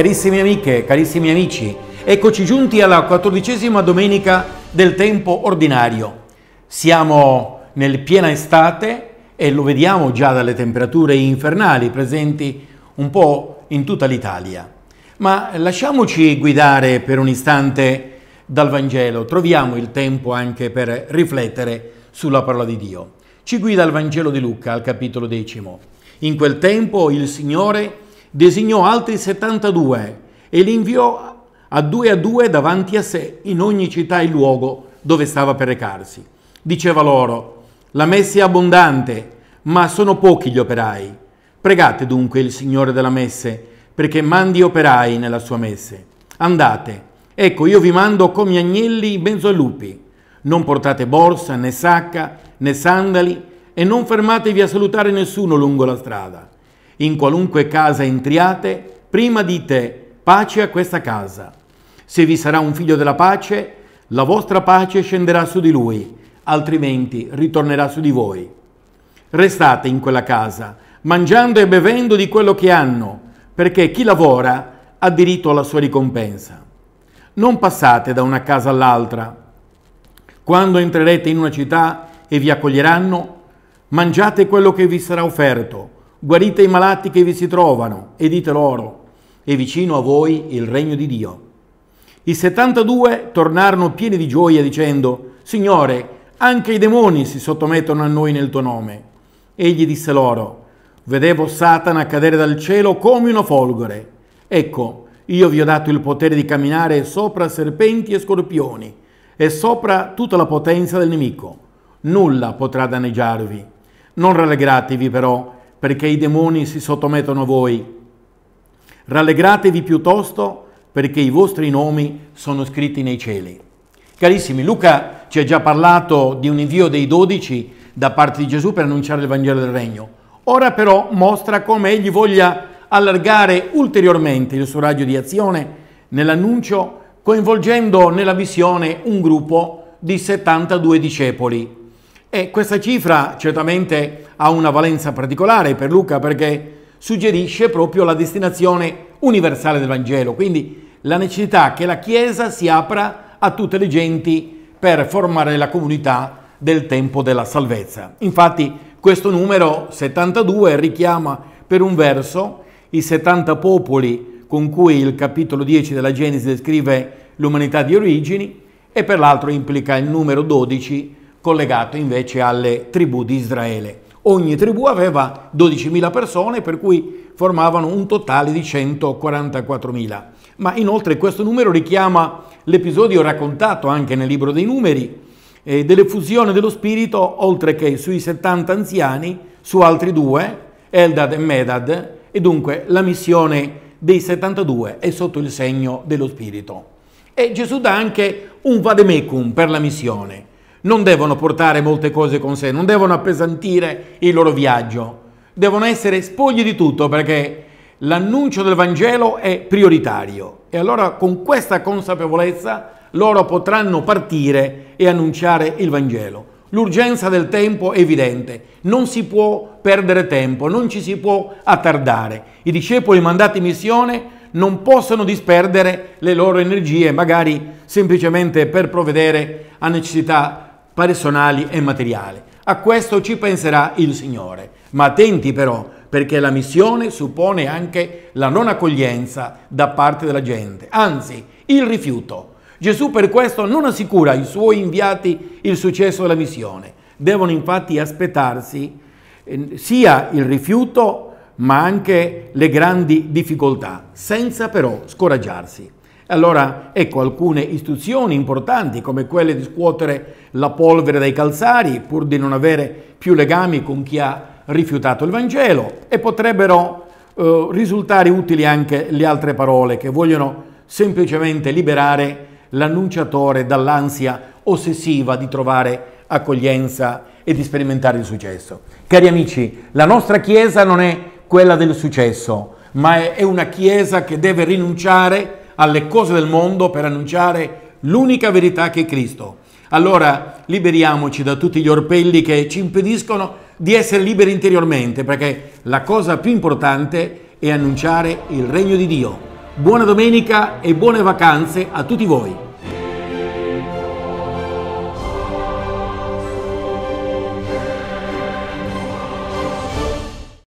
Carissime amiche, carissimi amici, eccoci giunti alla quattordicesima domenica del tempo ordinario. Siamo nel piena estate e lo vediamo già dalle temperature infernali presenti un po' in tutta l'Italia. Ma lasciamoci guidare per un istante dal Vangelo, troviamo il tempo anche per riflettere sulla parola di Dio. Ci guida il Vangelo di Luca al capitolo decimo. In quel tempo il Signore designò altri 72 e li inviò a due a due davanti a sé in ogni città e luogo dove stava per recarsi. Diceva loro, la messa è abbondante, ma sono pochi gli operai. Pregate dunque il Signore della messe, perché mandi operai nella sua messe. Andate, ecco io vi mando come agnelli in mezzo ai lupi. Non portate borsa, né sacca, né sandali, e non fermatevi a salutare nessuno lungo la strada in qualunque casa entriate, prima dite pace a questa casa. Se vi sarà un figlio della pace, la vostra pace scenderà su di lui, altrimenti ritornerà su di voi. Restate in quella casa, mangiando e bevendo di quello che hanno, perché chi lavora ha diritto alla sua ricompensa. Non passate da una casa all'altra. Quando entrerete in una città e vi accoglieranno, mangiate quello che vi sarà offerto guarite i malati che vi si trovano e dite loro, è vicino a voi il regno di Dio. I 72 tornarono pieni di gioia dicendo, Signore, anche i demoni si sottomettono a noi nel tuo nome. Egli disse loro, vedevo Satana cadere dal cielo come una folgore. Ecco, io vi ho dato il potere di camminare sopra serpenti e scorpioni e sopra tutta la potenza del nemico. Nulla potrà danneggiarvi. Non rallegratevi però perché i demoni si sottomettono a voi. Rallegratevi piuttosto perché i vostri nomi sono scritti nei cieli. Carissimi, Luca ci ha già parlato di un invio dei dodici da parte di Gesù per annunciare il Vangelo del Regno. Ora però mostra come egli voglia allargare ulteriormente il suo raggio di azione nell'annuncio, coinvolgendo nella visione un gruppo di 72 discepoli. E questa cifra certamente ha una valenza particolare per Luca perché suggerisce proprio la destinazione universale del Vangelo, quindi la necessità che la Chiesa si apra a tutte le genti per formare la comunità del tempo della salvezza. Infatti questo numero 72 richiama per un verso i 70 popoli con cui il capitolo 10 della Genesi descrive l'umanità di origini e per l'altro implica il numero 12 collegato invece alle tribù di Israele. Ogni tribù aveva 12.000 persone, per cui formavano un totale di 144.000. Ma inoltre questo numero richiama l'episodio raccontato anche nel libro dei numeri, eh, dell'effusione dello spirito, oltre che sui 70 anziani, su altri due, Eldad e Medad, e dunque la missione dei 72 è sotto il segno dello spirito. E Gesù dà anche un vademecum per la missione non devono portare molte cose con sé, non devono appesantire il loro viaggio, devono essere spogli di tutto perché l'annuncio del Vangelo è prioritario e allora con questa consapevolezza loro potranno partire e annunciare il Vangelo. L'urgenza del tempo è evidente, non si può perdere tempo, non ci si può attardare. I discepoli mandati in missione non possono disperdere le loro energie, magari semplicemente per provvedere a necessità personali e materiali. A questo ci penserà il Signore. Ma attenti però, perché la missione suppone anche la non accoglienza da parte della gente, anzi il rifiuto. Gesù per questo non assicura ai suoi inviati il successo della missione. Devono infatti aspettarsi ehm, sia il rifiuto ma anche le grandi difficoltà, senza però scoraggiarsi. Allora, ecco alcune istruzioni importanti come quelle di scuotere la polvere dai calzari pur di non avere più legami con chi ha rifiutato il Vangelo e potrebbero eh, risultare utili anche le altre parole che vogliono semplicemente liberare l'annunciatore dall'ansia ossessiva di trovare accoglienza e di sperimentare il successo. Cari amici, la nostra Chiesa non è quella del successo, ma è una Chiesa che deve rinunciare a alle cose del mondo per annunciare l'unica verità che è Cristo. Allora liberiamoci da tutti gli orpelli che ci impediscono di essere liberi interiormente, perché la cosa più importante è annunciare il regno di Dio. Buona domenica e buone vacanze a tutti voi.